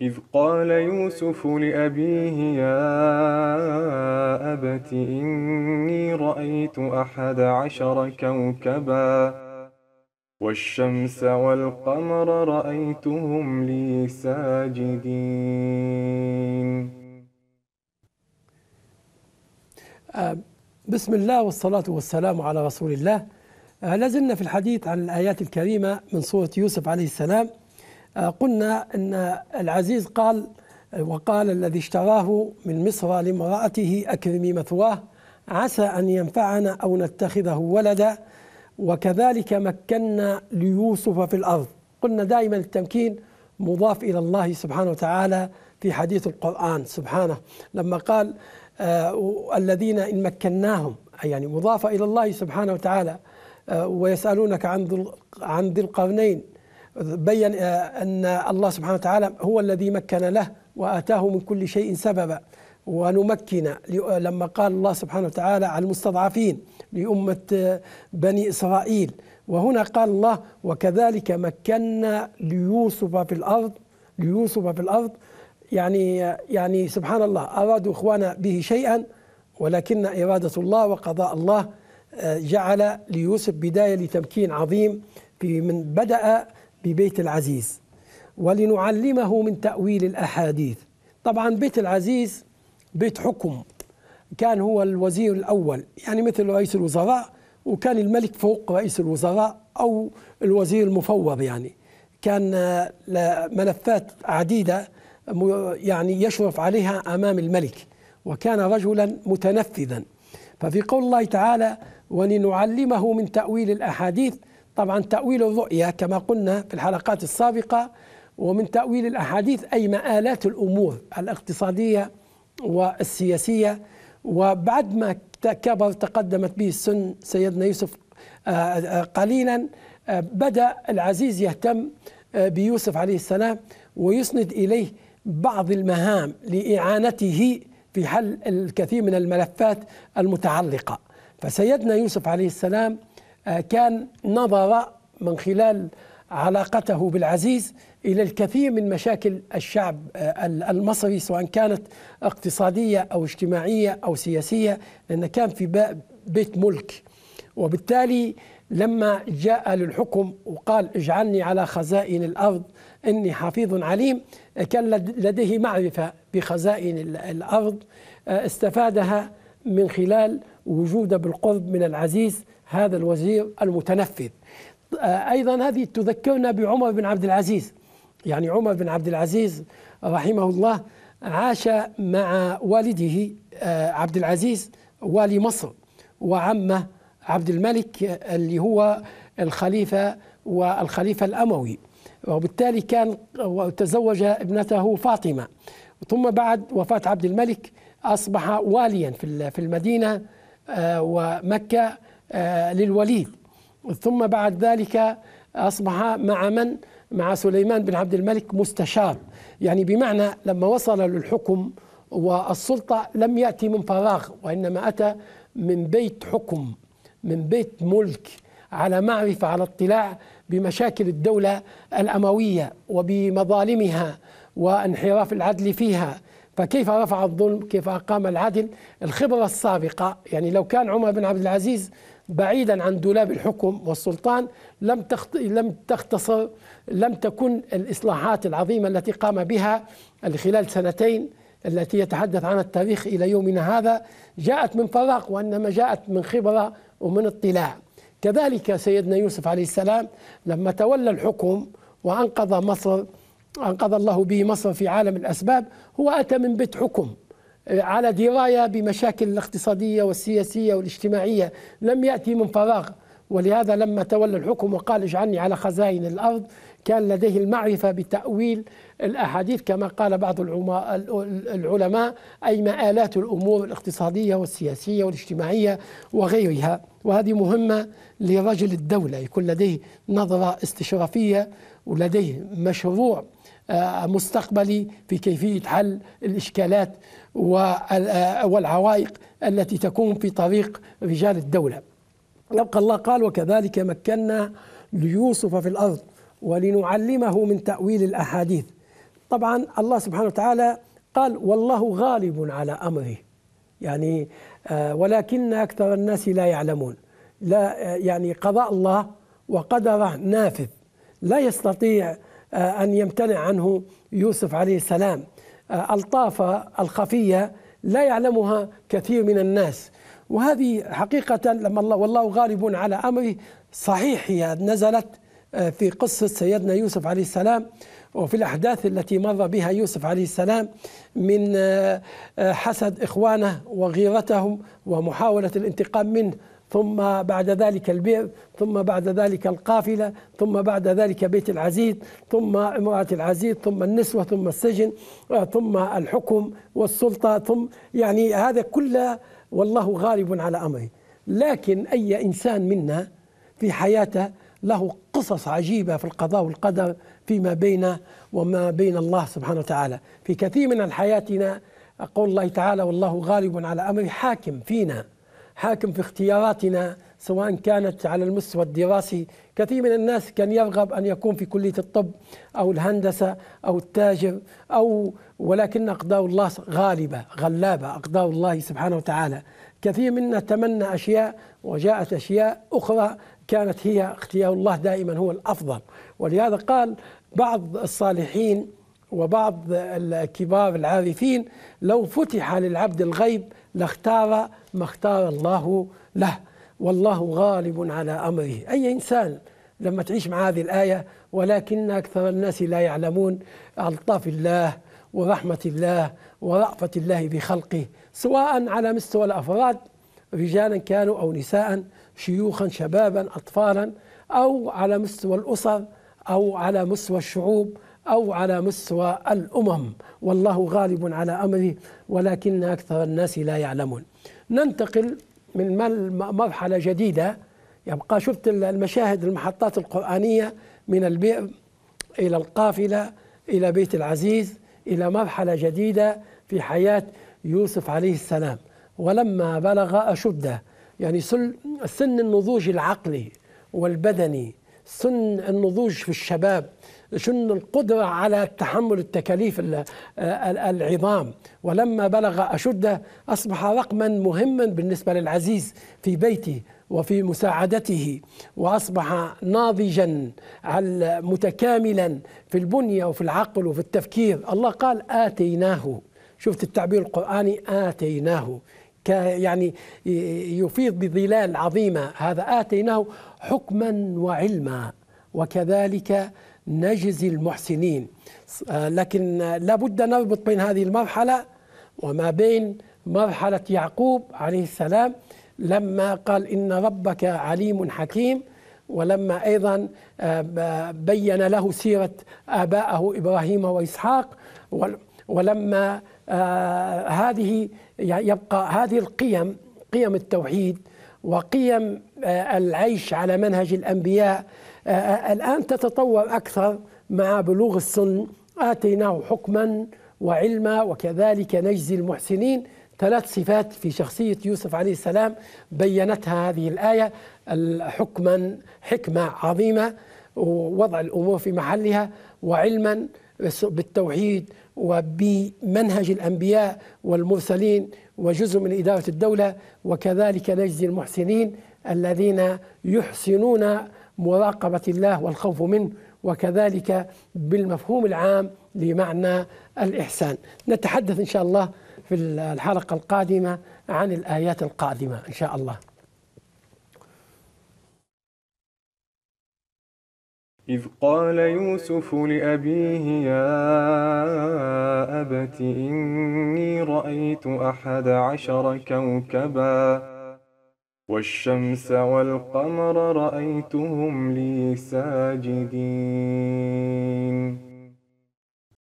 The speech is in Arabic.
إذ قال يوسف لأبيه يا أبت إني رأيت أحد عشر كوكبا والشمس والقمر رأيتهم لي ساجدين آه، بسم الله والصلاة والسلام على رسول الله آه، لازلنا في الحديث عن الآيات الكريمة من سورة يوسف عليه السلام آه، قلنا أن العزيز قال وقال الذي اشتراه من مصر لامرأته أكرمي مثواه عسى أن ينفعنا أو نتخذه ولدا وكذلك مكنا ليوسف في الأرض قلنا دائما التمكين مضاف إلى الله سبحانه وتعالى في حديث القرآن سبحانه لما قال آه الذين إن مكناهم يعني مضافة إلى الله سبحانه وتعالى آه ويسألونك عن عن ذي القرنين بين آه، أن الله سبحانه وتعالى هو الذي مكن له وآتاه من كل شيء سببا ونمكن لما قال الله سبحانه وتعالى على المستضعفين لأمة آه، بني إسرائيل وهنا قال الله وكذلك مكنا ليوسف في الأرض ليوسف في الأرض يعني يعني سبحان الله أرادوا إخوانا به شيئا ولكن إرادة الله وقضاء الله آه، جعل ليوسف بداية لتمكين عظيم في من بدأ ببيت العزيز ولنعلمه من تأويل الأحاديث طبعا بيت العزيز بيت حكم كان هو الوزير الأول يعني مثل رئيس الوزراء وكان الملك فوق رئيس الوزراء أو الوزير المفوض يعني كان آه، ملفات عديدة يعني يشرف عليها أمام الملك وكان رجلا متنفذا ففي قول الله تعالى ولنعلمه من تأويل الأحاديث طبعا تأويل الرؤيا كما قلنا في الحلقات السابقة ومن تأويل الأحاديث أي مآلات الأمور الاقتصادية والسياسية وبعد ما كبر تقدمت به السن سيدنا يوسف آه، آه، قليلا آه، بدأ العزيز يهتم بيوسف عليه السلام ويسند إليه بعض المهام لإعانته في حل الكثير من الملفات المتعلقة فسيدنا يوسف عليه السلام آه، كان نظر من خلال علاقته بالعزيز الى الكثير من مشاكل الشعب آه، المصري سواء كانت اقتصاديه او اجتماعيه او سياسيه لان كان في بيت ملك وبالتالي لما جاء للحكم وقال اجعلني على خزائن الارض اني حفيظ عليم آه، كان لديه معرفه بخزائن الارض استفادها من خلال وجوده بالقرب من العزيز هذا الوزير المتنفذ آه، أيضا هذه تذكرنا بعمر بن عبد العزيز يعني عمر بن عبد العزيز رحمه الله عاش مع والده آه، عبد العزيز والي مصر وعمه عبد الملك اللي هو الخليفة والخليفة الأموي وبالتالي كان وتزوج ابنته فاطمة ثم بعد وفاة عبد الملك أصبح واليا في المدينة آه، ومكة آه، للوليد ثم بعد ذلك أصبح مع من؟ مع سليمان بن عبد الملك مستشار يعني بمعنى لما وصل للحكم والسلطة لم يأتي من فراغ وإنما أتى من بيت حكم من بيت ملك على معرفة على اطلاع بمشاكل الدولة الأموية وبمظالمها وانحراف العدل فيها فكيف رفع الظلم كيف أقام العدل الخبرة السابقة يعني لو كان عمر بن عبد العزيز بعيدا عن دولاب الحكم والسلطان لم لم تختصر لم تكن الاصلاحات العظيمه التي قام بها خلال سنتين التي يتحدث عنها التاريخ الى يومنا هذا جاءت من فراغ وانما جاءت من خبره ومن اطلاع كذلك سيدنا يوسف عليه السلام لما تولى الحكم وانقذ مصر أنقذ الله به مصر في عالم الأسباب هو أتى من بيت حكم آه، على دراية بمشاكل الاقتصادية والسياسية والاجتماعية لم يأتي من فراغ ولهذا لما تولى الحكم وقال اجعلني على خزائن الأرض كان لديه المعرفة بتأويل الأحاديث كما قال بعض العلماء أي مآلات الأمور الاقتصادية والسياسية والاجتماعية وغيرها وهذه مهمة لرجل الدولة يكون لديه نظرة استشرافية ولديه مشروع آه، مستقبلي في كيفية حل الإشكالات آه، والعوائق التي تكون في طريق رجال الدولة يبقى الله قال وكذلك مكنا ليوسف في الأرض ولنعلمه من تأويل الأحاديث طبعا الله سبحانه وتعالى قال والله غالب على أمره يعني آه، ولكن أكثر الناس لا يعلمون لا يعني قضاء الله وقدره نافذ لا يستطيع آه، أن يمتنع عنه يوسف عليه السلام آه، الطافة الخفية لا يعلمها كثير من الناس وهذه حقيقة لما الله والله غالب على أمره صحيح هي نزلت آه، في قصة سيدنا يوسف عليه السلام وفي الأحداث التي مر بها يوسف عليه السلام من حسد إخوانه وغيرتهم ومحاولة الانتقام منه ثم بعد ذلك البئر ثم بعد ذلك القافلة ثم بعد ذلك بيت العزيز ثم امرأة العزيز ثم النسوة ثم السجن ثم الحكم والسلطة ثم يعني هذا كله والله غالب على أمره لكن أي إنسان منا في حياته له قصص عجيبة في القضاء والقدر فيما بينه وما بين الله سبحانه وتعالى في كثير من حياتنا قول الله تعالى والله غالب على أمره حاكم فينا حاكم في اختياراتنا سواء كانت على المستوى الدراسي كثير من الناس كان يرغب أن يكون في كلية الطب أو الهندسة أو التاجر أو ولكن أقدار الله غالبة غلابة أقدار الله سبحانه وتعالى كثير منا تمنى أشياء وجاءت أشياء أخرى كانت هي اختيار الله دائما هو الأفضل ولهذا قال بعض الصالحين وبعض الكبار العارفين لو فتح للعبد الغيب لاختار ما اختار الله له والله غالب على امره اي انسان لما تعيش مع هذه الايه ولكن اكثر الناس لا يعلمون الطاف الله ورحمه الله ورأفه الله بخلقه سواء على مستوى الافراد رجالا كانوا او نساء شيوخا شبابا اطفالا او على مستوى الاسر او على مستوى الشعوب أو على مستوى الأمم والله غالب على أمره ولكن أكثر الناس لا يعلمون ننتقل من مرحلة جديدة يبقى شفت المشاهد المحطات القرآنية من البئر إلى القافلة إلى بيت العزيز إلى مرحلة جديدة في حياة يوسف عليه السلام ولما بلغ أشده يعني سن النضوج العقلي والبدني سن النضوج في الشباب سن القدرة على تحمل التكاليف العظام ولما بلغ أشده أصبح رقما مهما بالنسبة للعزيز في بيته وفي مساعدته واصبح ناضجا متكاملا في البنيه وفي العقل وفي التفكير الله قال اتيناه شفت التعبير القراني اتيناه يعني يفيض بظلال عظيمه هذا اتيناه حكما وعلما وكذلك نجزي المحسنين آه، لكن لابد نربط بين هذه المرحله وما بين مرحله يعقوب عليه السلام لما قال ان ربك عليم حكيم ولما ايضا آه، بين له سيره اباءه ابراهيم واسحاق ولما آه، هذه يبقى هذه القيم قيم التوحيد وقيم آه، العيش على منهج الانبياء آه، آه، الان تتطور اكثر مع بلوغ السن اتيناه حكما وعلما وكذلك نجزي المحسنين ثلاث صفات في شخصية يوسف عليه السلام بينتها هذه الآية حكما حكمة عظيمة ووضع الأمور في محلها وعلما بالتوحيد وبمنهج الأنبياء والمرسلين وجزء من إدارة الدولة وكذلك نجزي المحسنين الذين يحسنون مراقبة الله والخوف منه وكذلك بالمفهوم العام لمعنى الإحسان نتحدث إن شاء الله في الحلقة القادمة عن الآيات القادمة إن شاء الله إذ قال يوسف لأبيه يا أبت إني رأيت أحد عشر كوكبا والشمس والقمر رأيتهم لي ساجدين